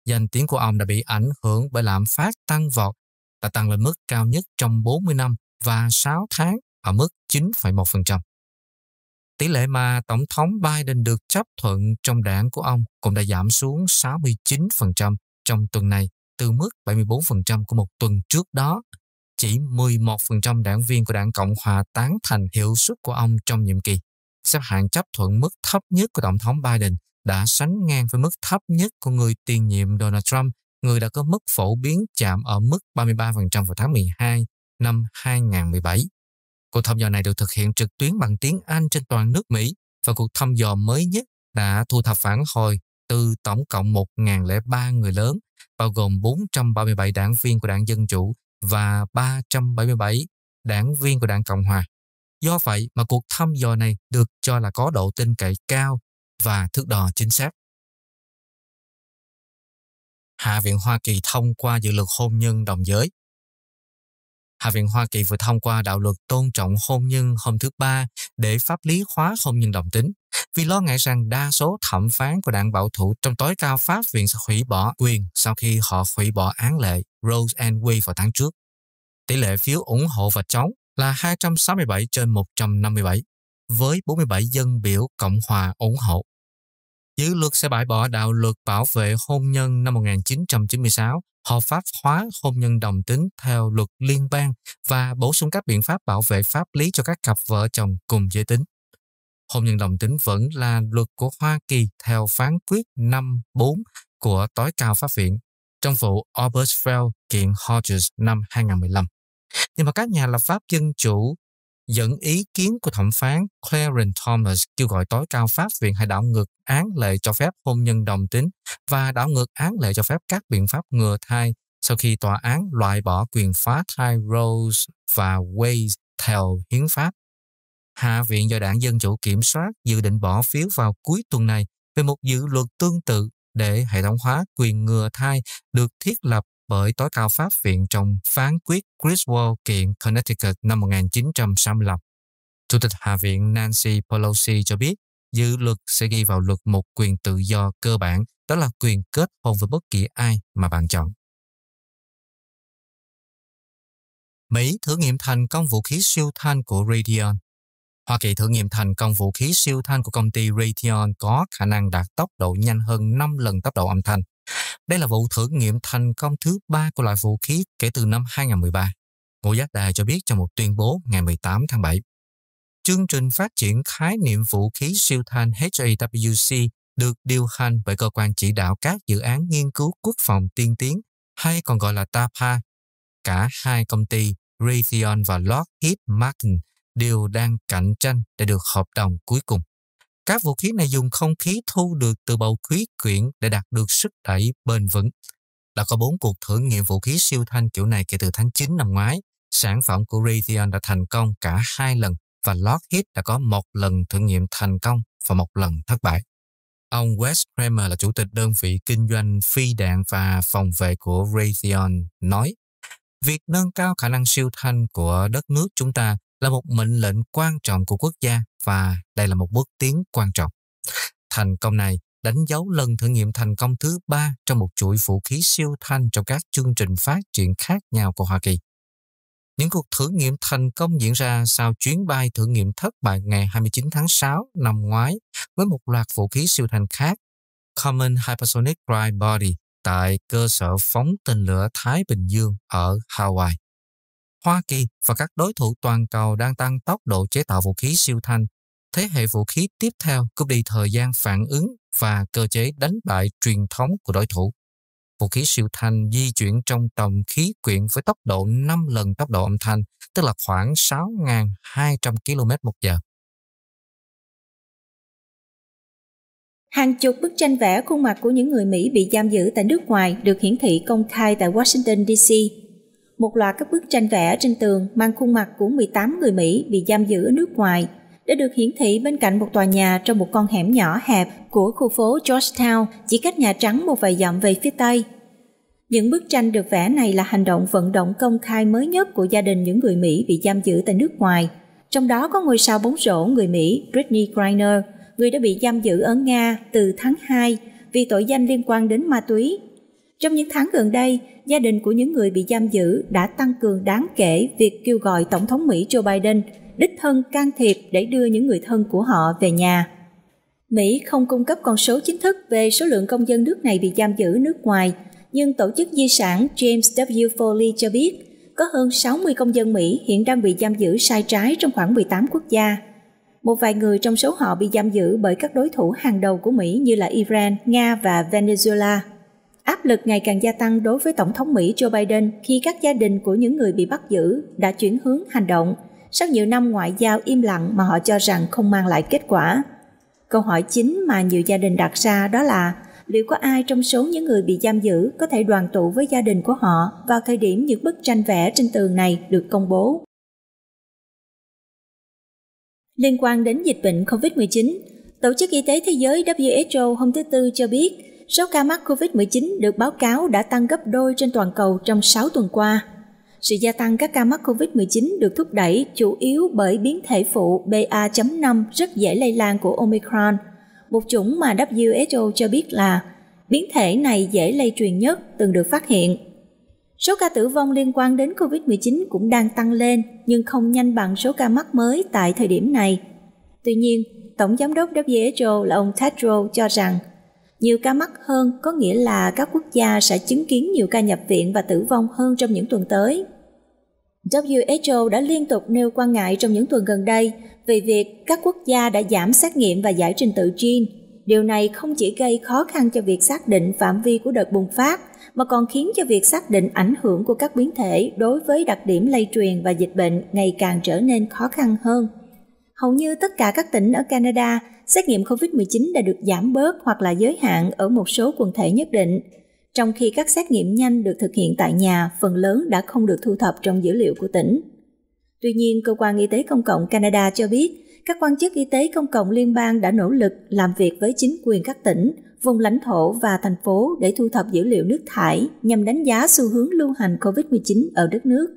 Danh tiếng của ông đã bị ảnh hưởng bởi lạm phát tăng vọt, đã tăng lên mức cao nhất trong 40 năm và 6 tháng ở mức 9,1%. Tỷ lệ mà Tổng thống Biden được chấp thuận trong đảng của ông cũng đã giảm xuống 69% trong tuần này từ mức 74% của một tuần trước đó chỉ 11% đảng viên của đảng Cộng hòa tán thành hiệu suất của ông trong nhiệm kỳ. Xếp hạng chấp thuận mức thấp nhất của Tổng thống Biden đã sánh ngang với mức thấp nhất của người tiền nhiệm Donald Trump, người đã có mức phổ biến chạm ở mức 33% vào tháng 12 năm 2017. Cuộc thăm dò này được thực hiện trực tuyến bằng tiếng Anh trên toàn nước Mỹ và cuộc thăm dò mới nhất đã thu thập phản hồi từ tổng cộng 1.003 người lớn, bao gồm 437 đảng viên của đảng Dân Chủ và 377 đảng viên của đảng Cộng hòa. Do vậy mà cuộc thăm dò này được cho là có độ tin cậy cao và thước đo chính xác. Hạ viện Hoa Kỳ thông qua dự luật hôn nhân đồng giới. Hạ viện Hoa Kỳ vừa thông qua đạo luật tôn trọng hôn nhân hôm thứ Ba để pháp lý hóa hôn nhân đồng tính vì lo ngại rằng đa số thẩm phán của đảng bảo thủ trong tối cao Pháp viện sẽ hủy bỏ quyền sau khi họ hủy bỏ án lệ Rose and Way vào tháng trước. Tỷ lệ phiếu ủng hộ và chống là 267 trên 157, với 47 dân biểu Cộng hòa ủng hộ. Dự luật sẽ bãi bỏ đạo luật bảo vệ hôn nhân năm 1996, hợp pháp hóa hôn nhân đồng tính theo luật liên bang và bổ sung các biện pháp bảo vệ pháp lý cho các cặp vợ chồng cùng giới tính. Hôn nhân đồng tính vẫn là luật của Hoa Kỳ theo phán quyết 5-4 của tối cao pháp viện trong vụ Obergefell kiện Hodges năm 2015. Nhưng mà các nhà lập pháp dân chủ dẫn ý kiến của thẩm phán Clarence Thomas kêu gọi tối cao Pháp viện hãy đảo ngược án lệ cho phép hôn nhân đồng tính và đảo ngược án lệ cho phép các biện pháp ngừa thai sau khi tòa án loại bỏ quyền phá thai Roe và Wade theo hiến pháp. Hạ viện do đảng Dân Chủ kiểm soát dự định bỏ phiếu vào cuối tuần này về một dự luật tương tự để hệ thống hóa quyền ngừa thai được thiết lập bởi tối cao pháp viện trong phán quyết Griswold kiện Connecticut năm 1965. Chủ tịch Hạ viện Nancy Pelosi cho biết dự luật sẽ ghi vào luật một quyền tự do cơ bản đó là quyền kết hôn với bất kỳ ai mà bạn chọn. Mỹ thử nghiệm thành công vũ khí siêu thanh của Raytheon Hoa Kỳ thử nghiệm thành công vũ khí siêu thanh của công ty Raytheon có khả năng đạt tốc độ nhanh hơn 5 lần tốc độ âm thanh. Đây là vụ thử nghiệm thành công thứ ba của loại vũ khí kể từ năm 2013. Ngũ Giác Đài cho biết trong một tuyên bố ngày 18 tháng 7. Chương trình phát triển khái niệm vũ khí siêu thanh HAWC được điều hành bởi cơ quan chỉ đạo các dự án nghiên cứu quốc phòng tiên tiến hay còn gọi là TAPA. Cả hai công ty, Raytheon và Lockheed Martin, đều đang cạnh tranh để được hợp đồng cuối cùng. Các vũ khí này dùng không khí thu được từ bầu khí quyển để đạt được sức đẩy bền vững. Đã có 4 cuộc thử nghiệm vũ khí siêu thanh kiểu này kể từ tháng 9 năm ngoái. Sản phẩm của Raytheon đã thành công cả hai lần và Lockheed đã có một lần thử nghiệm thành công và một lần thất bại. Ông Wes Kramer là chủ tịch đơn vị kinh doanh phi đạn và phòng vệ của Raytheon nói Việc nâng cao khả năng siêu thanh của đất nước chúng ta là một mệnh lệnh quan trọng của quốc gia và đây là một bước tiến quan trọng. Thành công này đánh dấu lần thử nghiệm thành công thứ ba trong một chuỗi vũ khí siêu thanh trong các chương trình phát triển khác nhau của Hoa Kỳ. Những cuộc thử nghiệm thành công diễn ra sau chuyến bay thử nghiệm thất bại ngày 29 tháng 6 năm ngoái với một loạt vũ khí siêu thanh khác, Common Hypersonic Glide Body tại cơ sở phóng tên lửa Thái Bình Dương ở Hawaii. Hoa Kỳ và các đối thủ toàn cầu đang tăng tốc độ chế tạo vũ khí siêu thanh. Thế hệ vũ khí tiếp theo cũng đi thời gian phản ứng và cơ chế đánh bại truyền thống của đối thủ. Vũ khí siêu thanh di chuyển trong tầm khí quyển với tốc độ 5 lần tốc độ âm thanh, tức là khoảng 6.200 km một giờ. Hàng chục bức tranh vẽ khuôn mặt của những người Mỹ bị giam giữ tại nước ngoài được hiển thị công khai tại Washington, D.C một loạt các bức tranh vẽ trên tường mang khuôn mặt của 18 người Mỹ bị giam giữ ở nước ngoài đã được hiển thị bên cạnh một tòa nhà trong một con hẻm nhỏ hẹp của khu phố Georgetown chỉ cách Nhà Trắng một vài dặm về phía Tây. Những bức tranh được vẽ này là hành động vận động công khai mới nhất của gia đình những người Mỹ bị giam giữ tại nước ngoài. Trong đó có ngôi sao bóng rổ người Mỹ Britney Griner, người đã bị giam giữ ở Nga từ tháng 2 vì tội danh liên quan đến ma túy trong những tháng gần đây, gia đình của những người bị giam giữ đã tăng cường đáng kể việc kêu gọi Tổng thống Mỹ Joe Biden đích thân can thiệp để đưa những người thân của họ về nhà. Mỹ không cung cấp con số chính thức về số lượng công dân nước này bị giam giữ nước ngoài, nhưng tổ chức di sản James W. Foley cho biết có hơn 60 công dân Mỹ hiện đang bị giam giữ sai trái trong khoảng 18 quốc gia. Một vài người trong số họ bị giam giữ bởi các đối thủ hàng đầu của Mỹ như là Iran, Nga và Venezuela. Áp lực ngày càng gia tăng đối với Tổng thống Mỹ Joe Biden khi các gia đình của những người bị bắt giữ đã chuyển hướng hành động sau nhiều năm ngoại giao im lặng mà họ cho rằng không mang lại kết quả. Câu hỏi chính mà nhiều gia đình đặt ra đó là liệu có ai trong số những người bị giam giữ có thể đoàn tụ với gia đình của họ vào thời điểm những bức tranh vẽ trên tường này được công bố. Liên quan đến dịch bệnh COVID-19, Tổ chức Y tế Thế giới WHO hôm thứ Tư cho biết số ca mắc COVID-19 được báo cáo đã tăng gấp đôi trên toàn cầu trong 6 tuần qua. Sự gia tăng các ca mắc COVID-19 được thúc đẩy chủ yếu bởi biến thể phụ BA.5 rất dễ lây lan của Omicron, một chủng mà WHO cho biết là biến thể này dễ lây truyền nhất từng được phát hiện. Số ca tử vong liên quan đến COVID-19 cũng đang tăng lên nhưng không nhanh bằng số ca mắc mới tại thời điểm này. Tuy nhiên, Tổng giám đốc WHO là ông Tedros cho rằng nhiều ca mắc hơn có nghĩa là các quốc gia sẽ chứng kiến nhiều ca nhập viện và tử vong hơn trong những tuần tới. WHO đã liên tục nêu quan ngại trong những tuần gần đây về việc các quốc gia đã giảm xét nghiệm và giải trình tự gene. Điều này không chỉ gây khó khăn cho việc xác định phạm vi của đợt bùng phát, mà còn khiến cho việc xác định ảnh hưởng của các biến thể đối với đặc điểm lây truyền và dịch bệnh ngày càng trở nên khó khăn hơn hầu như tất cả các tỉnh ở Canada, xét nghiệm COVID-19 đã được giảm bớt hoặc là giới hạn ở một số quần thể nhất định, trong khi các xét nghiệm nhanh được thực hiện tại nhà phần lớn đã không được thu thập trong dữ liệu của tỉnh. Tuy nhiên, cơ quan y tế công cộng Canada cho biết, các quan chức y tế công cộng liên bang đã nỗ lực làm việc với chính quyền các tỉnh, vùng lãnh thổ và thành phố để thu thập dữ liệu nước thải nhằm đánh giá xu hướng lưu hành COVID-19 ở đất nước.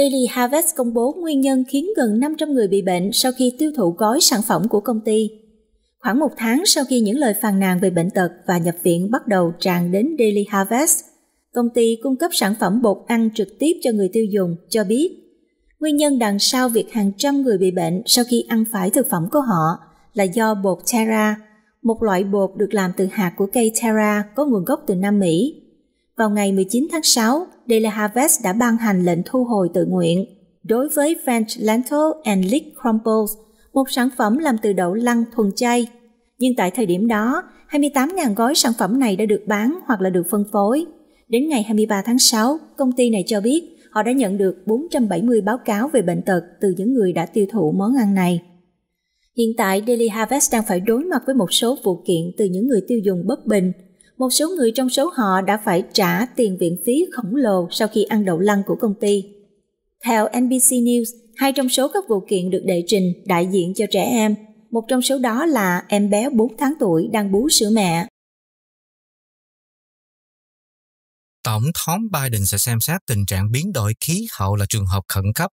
Daily Harvest công bố nguyên nhân khiến gần 500 người bị bệnh sau khi tiêu thụ gói sản phẩm của công ty. Khoảng một tháng sau khi những lời phàn nàn về bệnh tật và nhập viện bắt đầu tràn đến Daily Harvest, công ty cung cấp sản phẩm bột ăn trực tiếp cho người tiêu dùng cho biết nguyên nhân đằng sau việc hàng trăm người bị bệnh sau khi ăn phải thực phẩm của họ là do bột Terra, một loại bột được làm từ hạt của cây Terra có nguồn gốc từ Nam Mỹ. Vào ngày 19 tháng 6, Daily Harvest đã ban hành lệnh thu hồi tự nguyện. Đối với French Lentil and Leek Crumbles, một sản phẩm làm từ đậu lăng thuần chay. Nhưng tại thời điểm đó, 28.000 gói sản phẩm này đã được bán hoặc là được phân phối. Đến ngày 23 tháng 6, công ty này cho biết họ đã nhận được 470 báo cáo về bệnh tật từ những người đã tiêu thụ món ăn này. Hiện tại, Daily Harvest đang phải đối mặt với một số vụ kiện từ những người tiêu dùng bất bình – một số người trong số họ đã phải trả tiền viện phí khổng lồ sau khi ăn đậu lăng của công ty. Theo NBC News, hai trong số các vụ kiện được đệ trình đại diện cho trẻ em, một trong số đó là em bé 4 tháng tuổi đang bú sữa mẹ. Tổng thống Biden sẽ xem xét tình trạng biến đổi khí hậu là trường hợp khẩn cấp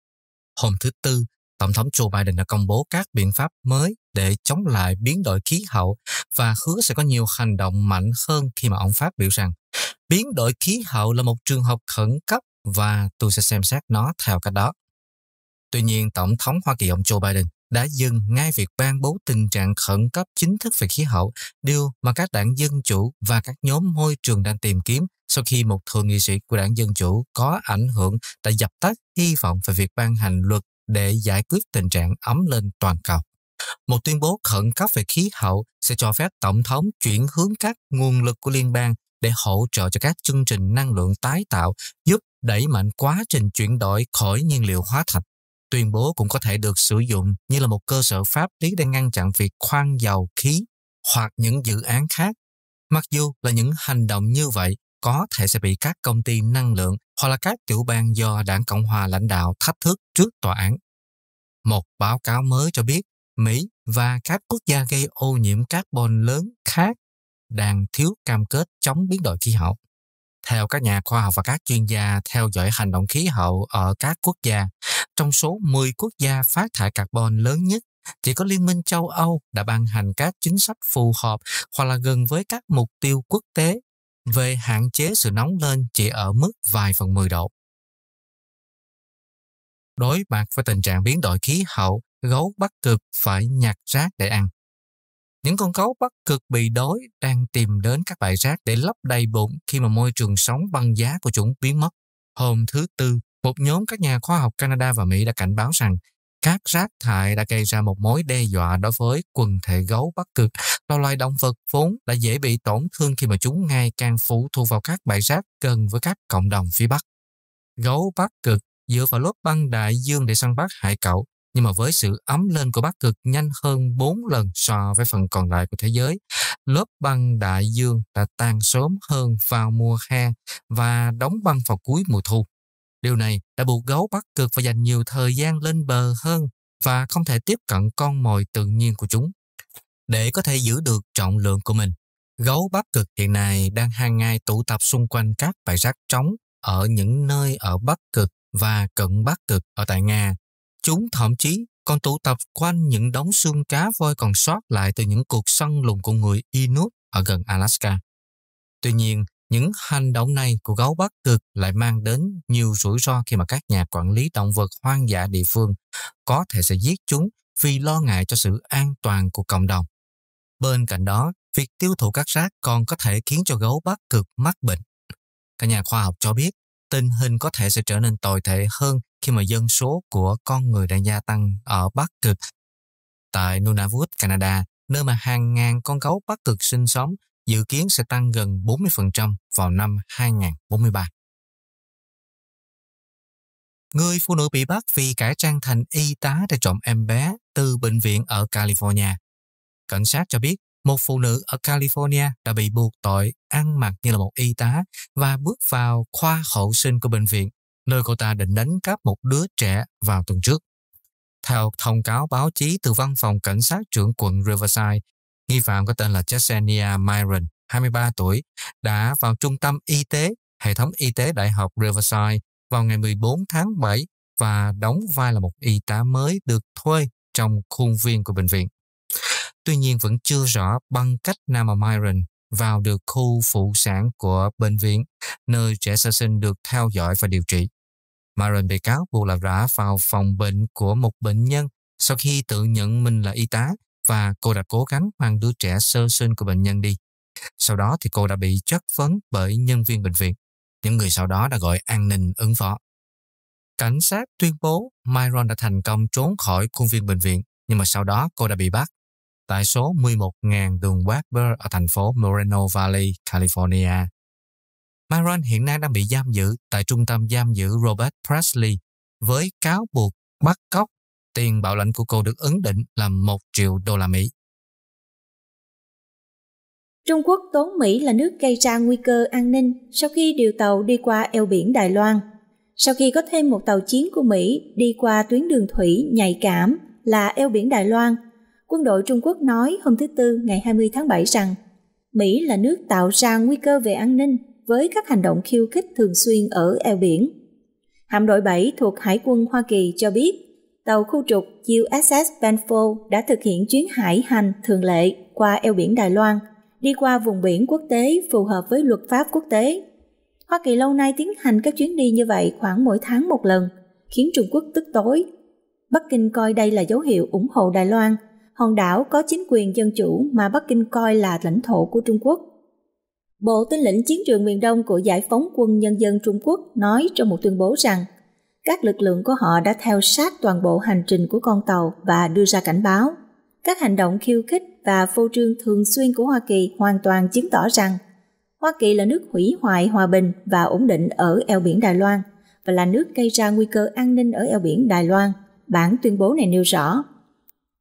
hôm thứ Tư Tổng thống Joe Biden đã công bố các biện pháp mới để chống lại biến đổi khí hậu và hứa sẽ có nhiều hành động mạnh hơn khi mà ông phát biểu rằng biến đổi khí hậu là một trường hợp khẩn cấp và tôi sẽ xem xét nó theo cách đó. Tuy nhiên, Tổng thống Hoa Kỳ ông Joe Biden đã dừng ngay việc ban bố tình trạng khẩn cấp chính thức về khí hậu, điều mà các đảng Dân Chủ và các nhóm môi trường đang tìm kiếm sau khi một thượng nghị sĩ của đảng Dân Chủ có ảnh hưởng đã dập tắt hy vọng về việc ban hành luật để giải quyết tình trạng ấm lên toàn cầu. Một tuyên bố khẩn cấp về khí hậu sẽ cho phép Tổng thống chuyển hướng các nguồn lực của liên bang để hỗ trợ cho các chương trình năng lượng tái tạo giúp đẩy mạnh quá trình chuyển đổi khỏi nhiên liệu hóa thạch. Tuyên bố cũng có thể được sử dụng như là một cơ sở pháp lý để ngăn chặn việc khoan dầu khí hoặc những dự án khác. Mặc dù là những hành động như vậy có thể sẽ bị các công ty năng lượng hoặc là các tiểu bang do đảng Cộng hòa lãnh đạo thách thức trước tòa án. Một báo cáo mới cho biết Mỹ và các quốc gia gây ô nhiễm carbon lớn khác đang thiếu cam kết chống biến đổi khí hậu. Theo các nhà khoa học và các chuyên gia theo dõi hành động khí hậu ở các quốc gia, trong số 10 quốc gia phát thải carbon lớn nhất, chỉ có Liên minh châu Âu đã ban hành các chính sách phù hợp hoặc là gần với các mục tiêu quốc tế về hạn chế sự nóng lên chỉ ở mức vài phần 10 độ. Đối mặt với tình trạng biến đổi khí hậu, gấu bắt cực phải nhặt rác để ăn. Những con gấu bắt cực bị đói đang tìm đến các bãi rác để lấp đầy bụng khi mà môi trường sống băng giá của chúng biến mất. Hôm thứ Tư, một nhóm các nhà khoa học Canada và Mỹ đã cảnh báo rằng các rác thải đã gây ra một mối đe dọa đối với quần thể gấu bắc cực là loài động vật vốn đã dễ bị tổn thương khi mà chúng ngày càng phụ thuộc vào các bãi rác gần với các cộng đồng phía Bắc. Gấu Bắc Cực dựa vào lớp băng đại dương để săn bắt hải cẩu nhưng mà với sự ấm lên của Bắc Cực nhanh hơn 4 lần so với phần còn lại của thế giới, lớp băng đại dương đã tan sớm hơn vào mùa hè và đóng băng vào cuối mùa thu. Điều này đã buộc gấu Bắc Cực phải dành nhiều thời gian lên bờ hơn và không thể tiếp cận con mồi tự nhiên của chúng. Để có thể giữ được trọng lượng của mình, gấu Bắc Cực hiện nay đang hàng ngày tụ tập xung quanh các bãi rác trống ở những nơi ở Bắc Cực và cận Bắc Cực ở tại Nga. Chúng thậm chí còn tụ tập quanh những đống xương cá voi còn sót lại từ những cuộc săn lùng của người Inuit ở gần Alaska. Tuy nhiên, những hành động này của gấu Bắc Cực lại mang đến nhiều rủi ro khi mà các nhà quản lý động vật hoang dã địa phương có thể sẽ giết chúng vì lo ngại cho sự an toàn của cộng đồng. Bên cạnh đó, việc tiêu thụ các rác còn có thể khiến cho gấu bắc cực mắc bệnh. Các nhà khoa học cho biết, tình hình có thể sẽ trở nên tồi tệ hơn khi mà dân số của con người đang gia tăng ở Bắc Cực. Tại Nunavut, Canada, nơi mà hàng ngàn con gấu Bắc Cực sinh sống, dự kiến sẽ tăng gần 40% vào năm 2043. Người phụ nữ bị bắt vì cải trang thành y tá để trộm em bé từ bệnh viện ở California. Cảnh sát cho biết một phụ nữ ở California đã bị buộc tội ăn mặc như là một y tá và bước vào khoa hậu sinh của bệnh viện, nơi cô ta định đánh cắp một đứa trẻ vào tuần trước. Theo thông cáo báo chí từ văn phòng cảnh sát trưởng quận Riverside, nghi phạm có tên là Chesenia Myron, 23 tuổi, đã vào trung tâm y tế, hệ thống y tế đại học Riverside vào ngày 14 tháng 7 và đóng vai là một y tá mới được thuê trong khuôn viên của bệnh viện. Tuy nhiên vẫn chưa rõ bằng cách nào mà Myron vào được khu phụ sản của bệnh viện, nơi trẻ sơ sinh được theo dõi và điều trị. Myron bị cáo buộc là rã vào phòng bệnh của một bệnh nhân sau khi tự nhận mình là y tá và cô đã cố gắng mang đứa trẻ sơ sinh của bệnh nhân đi. Sau đó thì cô đã bị chất vấn bởi nhân viên bệnh viện. Những người sau đó đã gọi an ninh ứng phó. Cảnh sát tuyên bố Myron đã thành công trốn khỏi khuôn viên bệnh viện, nhưng mà sau đó cô đã bị bắt tại số 11.000 đường Webber ở thành phố Moreno Valley, California. Myron hiện nay đang bị giam giữ tại trung tâm giam giữ Robert Presley với cáo buộc bắt cóc. Tiền bảo lãnh của cô được ấn định là 1 triệu đô la Mỹ. Trung Quốc tốn Mỹ là nước gây ra nguy cơ an ninh sau khi điều tàu đi qua eo biển Đài Loan. Sau khi có thêm một tàu chiến của Mỹ đi qua tuyến đường thủy nhạy cảm là eo biển Đài Loan quân đội Trung Quốc nói hôm thứ Tư ngày 20 tháng 7 rằng Mỹ là nước tạo ra nguy cơ về an ninh với các hành động khiêu khích thường xuyên ở eo biển. Hạm đội 7 thuộc Hải quân Hoa Kỳ cho biết tàu khu trục USS Benfold đã thực hiện chuyến hải hành thường lệ qua eo biển Đài Loan, đi qua vùng biển quốc tế phù hợp với luật pháp quốc tế. Hoa Kỳ lâu nay tiến hành các chuyến đi như vậy khoảng mỗi tháng một lần, khiến Trung Quốc tức tối. Bắc Kinh coi đây là dấu hiệu ủng hộ Đài Loan – hòn đảo có chính quyền dân chủ mà Bắc Kinh coi là lãnh thổ của Trung Quốc. Bộ Tư lĩnh Chiến trường miền Đông của Giải phóng quân Nhân dân Trung Quốc nói trong một tuyên bố rằng các lực lượng của họ đã theo sát toàn bộ hành trình của con tàu và đưa ra cảnh báo. Các hành động khiêu khích và phô trương thường xuyên của Hoa Kỳ hoàn toàn chứng tỏ rằng Hoa Kỳ là nước hủy hoại hòa bình và ổn định ở eo biển Đài Loan và là nước gây ra nguy cơ an ninh ở eo biển Đài Loan. Bản tuyên bố này nêu rõ,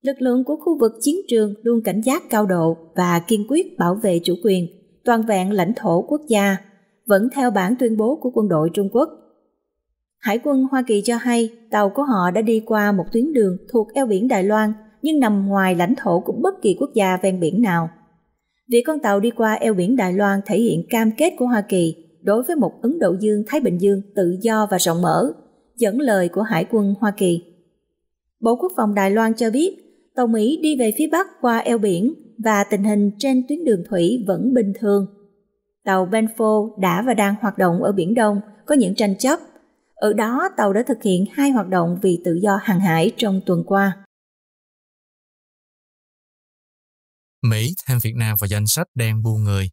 lực lượng của khu vực chiến trường luôn cảnh giác cao độ và kiên quyết bảo vệ chủ quyền, toàn vẹn lãnh thổ quốc gia, vẫn theo bản tuyên bố của quân đội Trung Quốc. Hải quân Hoa Kỳ cho hay tàu của họ đã đi qua một tuyến đường thuộc eo biển Đài Loan nhưng nằm ngoài lãnh thổ của bất kỳ quốc gia ven biển nào. Việc con tàu đi qua eo biển Đài Loan thể hiện cam kết của Hoa Kỳ đối với một Ấn Độ Dương-Thái Bình Dương tự do và rộng mở, dẫn lời của Hải quân Hoa Kỳ. Bộ Quốc phòng Đài Loan cho biết tàu Mỹ đi về phía Bắc qua eo biển và tình hình trên tuyến đường thủy vẫn bình thường. Tàu Benfo đã và đang hoạt động ở Biển Đông, có những tranh chấp. Ở đó, tàu đã thực hiện hai hoạt động vì tự do hàng hải trong tuần qua. Mỹ thêm Việt Nam vào danh sách đen bu người.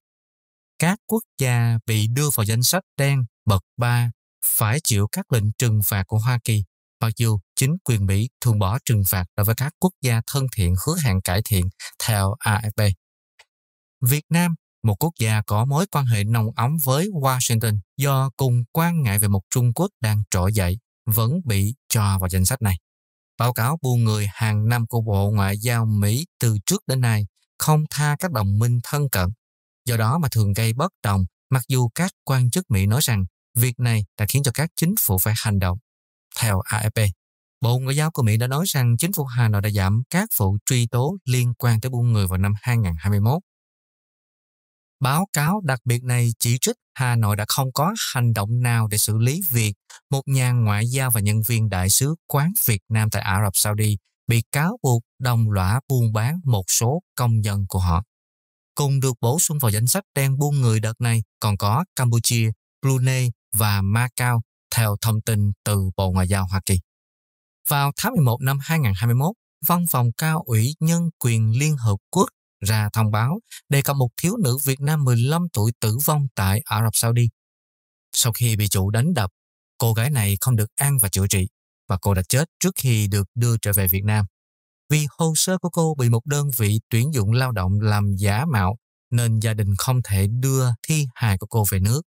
Các quốc gia bị đưa vào danh sách đen bậc 3 phải chịu các lệnh trừng phạt của Hoa Kỳ, mặc dù chính quyền Mỹ thường bỏ trừng phạt đối với các quốc gia thân thiện hứa hẹn cải thiện theo AFP. Việt Nam, một quốc gia có mối quan hệ nồng ấm với Washington do cùng quan ngại về một Trung Quốc đang trỗi dậy, vẫn bị cho vào danh sách này. Báo cáo buôn người hàng năm của Bộ Ngoại giao Mỹ từ trước đến nay không tha các đồng minh thân cận, do đó mà thường gây bất đồng mặc dù các quan chức Mỹ nói rằng việc này đã khiến cho các chính phủ phải hành động. Theo AFP, Bộ Ngoại giao của Mỹ đã nói rằng chính phủ Hà Nội đã giảm các vụ truy tố liên quan tới buôn người vào năm 2021. Báo cáo đặc biệt này chỉ trích Hà Nội đã không có hành động nào để xử lý việc một nhà ngoại giao và nhân viên đại sứ quán Việt Nam tại Ả Rập Saudi bị cáo buộc đồng lõa buôn bán một số công dân của họ. Cùng được bổ sung vào danh sách đen buôn người đợt này còn có Campuchia, Brunei và Macau theo thông tin từ Bộ Ngoại giao Hoa Kỳ. Vào tháng 11 năm 2021, Văn phòng Cao ủy Nhân quyền Liên Hợp Quốc ra thông báo đề cập một thiếu nữ Việt Nam 15 tuổi tử vong tại Ả Rập Saudi. Sau khi bị chủ đánh đập, cô gái này không được ăn và chữa trị và cô đã chết trước khi được đưa trở về Việt Nam. Vì hồ sơ của cô bị một đơn vị tuyển dụng lao động làm giả mạo nên gia đình không thể đưa thi hài của cô về nước.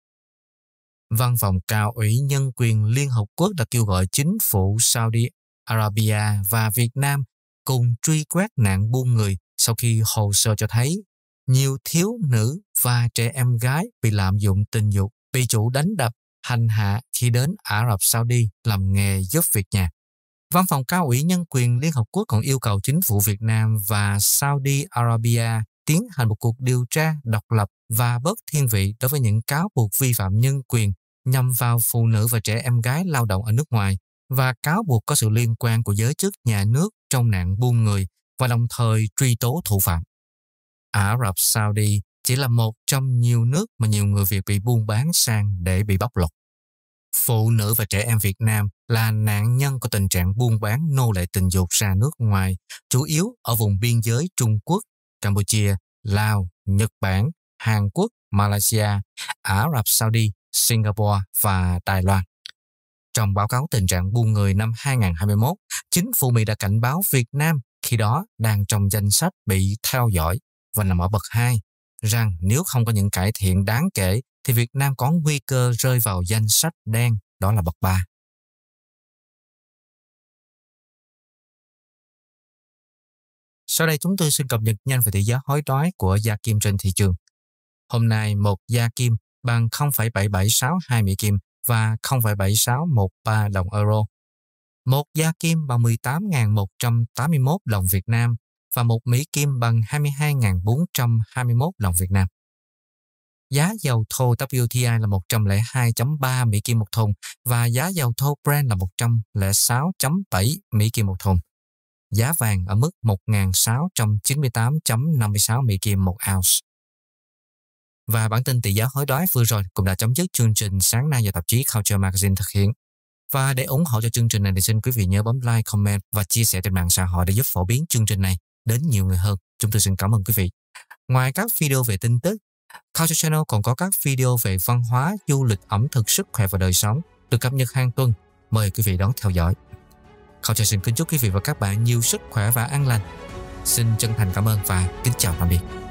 Văn phòng Cao ủy Nhân quyền Liên Hợp Quốc đã kêu gọi chính phủ Saudi Arabia và Việt Nam cùng truy quét nạn buôn người sau khi hồ sơ cho thấy nhiều thiếu nữ và trẻ em gái bị lạm dụng tình dục, bị chủ đánh đập, hành hạ khi đến Ả Rập Saudi làm nghề giúp việc nhà. Văn phòng cao ủy nhân quyền Liên Hợp Quốc còn yêu cầu chính phủ Việt Nam và Saudi Arabia tiến hành một cuộc điều tra độc lập và bớt thiên vị đối với những cáo buộc vi phạm nhân quyền nhằm vào phụ nữ và trẻ em gái lao động ở nước ngoài và cáo buộc có sự liên quan của giới chức nhà nước trong nạn buôn người và đồng thời truy tố thủ phạm. Ả Rập Saudi chỉ là một trong nhiều nước mà nhiều người Việt bị buôn bán sang để bị bóc lột. Phụ nữ và trẻ em Việt Nam là nạn nhân của tình trạng buôn bán nô lệ tình dục ra nước ngoài, chủ yếu ở vùng biên giới Trung Quốc, Campuchia, Lào, Nhật Bản, Hàn Quốc, Malaysia, Ả Rập Saudi, Singapore và Đài Loan. Trong báo cáo tình trạng buôn người năm 2021, chính phủ Mỹ đã cảnh báo Việt Nam khi đó đang trong danh sách bị theo dõi và nằm ở bậc 2, rằng nếu không có những cải thiện đáng kể thì Việt Nam có nguy cơ rơi vào danh sách đen, đó là bậc 3. Sau đây chúng tôi xin cập nhật nhanh về tỷ giá hối đoái của gia kim trên thị trường. Hôm nay một gia kim bằng 0,7762 Mỹ Kim và 0,7613 đồng euro. Một gia kim bằng 18.181 đồng Việt Nam và một Mỹ kim bằng 22.421 đồng Việt Nam. Giá dầu thô WTI là 102.3 Mỹ kim một thùng và giá dầu thô Brent là 106.7 Mỹ kim một thùng. Giá vàng ở mức 1.698.56 Mỹ kim một ounce. Và bản tin tỷ giá hối đoái vừa rồi cũng đã chấm dứt chương trình sáng nay do tạp chí Culture Magazine thực hiện. Và để ủng hộ cho chương trình này thì xin quý vị nhớ bấm like, comment và chia sẻ trên mạng xã hội để giúp phổ biến chương trình này đến nhiều người hơn. Chúng tôi xin cảm ơn quý vị. Ngoài các video về tin tức, Culture Channel còn có các video về văn hóa, du lịch, ẩm thực, sức khỏe và đời sống được cập nhật hàng tuần. Mời quý vị đón theo dõi. Culture xin kính chúc quý vị và các bạn nhiều sức khỏe và an lành. Xin chân thành cảm ơn và kính chào tạm biệt.